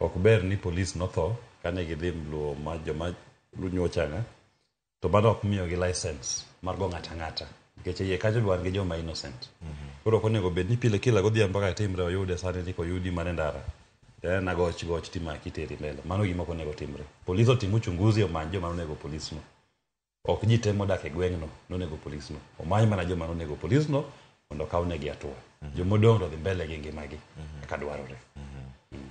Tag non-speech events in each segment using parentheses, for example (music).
ok ber ni polis notho kane gidhi mluo ma joma lunyuo nga to bado ok miyo gi license mar go ng'ata ng'ata nikech iye kacha dwar gi joma innocent mm -hmm. koro ok onego bed ni pile kila godhiambo ka timre oyude sani ni koyudi mane ndara tena eh, goch goch timaki teri mbele mano gima ok onego timre polis otim uchunguzi omany joma nonego polisno ok ji te modak e gweng'no nonego polisno omany mana joma nonego polisno mondo okawnegi hatua mm -hmm. jomodong' to dhi mbele gi ngimagi kaka mm -hmm. dwarore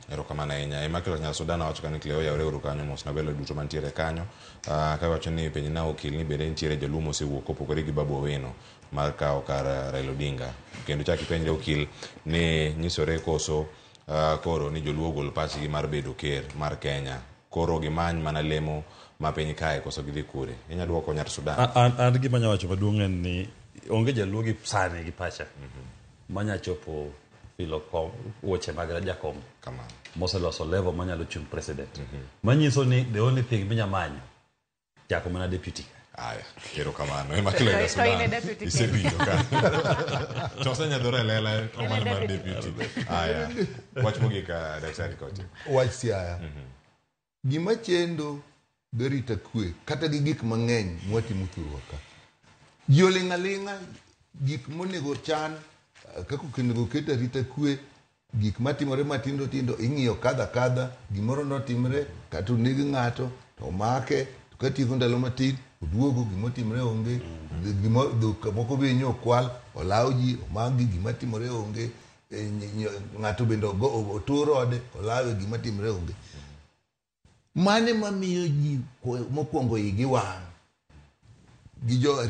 erokamano ahinya immaculate sudan awacho kani kile oyawre uru kanyo mos nobelo duto mantiere kanyo uh, ah, kawacho ni penj na okil ni bende nitiere jolumo osewuok kopogore gi babu owino mar kawo kar eh, raila odinga kendo chak ipenjre okil ni nyisore koso ah, koro ni joluo ogolo pachgi mar bedo ker mar kenya koro gimany mana lemo ma piny kae koso gidhi kure inya dwoko nyar sudan an gima nyawacho maduong' en ni onge jaluo gi sani gi pacha mm manya chopo iloko weche mag jakom moseloso level manyalo chung' president manyiso mm-hmm. ni the only thing minya minyamanyo chako mana deputy Aya, kero erokamano ema kilo ida Sudan isewinjo ka (laughs) to osenyadhore lela omany mar deputy aya wach ka daktari koti wach siaya mm-hmm. gima chendo garita kwe kata gi gik mang'eny mwatimo thurwa ka ji oling'aling'a gik monego chan Eh, kaka kendo keto arita kwe gik matimore matindo tindo ing'iyo kadha kadha gimoro notimre kata onegi ng'ato to omake katieko ndalo matin oduogo gimotimre onge mm-hmm. moko be nyo okwal olaw ji omagi gimatimore onge e ng'ato bende otur ode olawe gimatimre onge mane mamiyo ji mokwongo igi wang' gi jo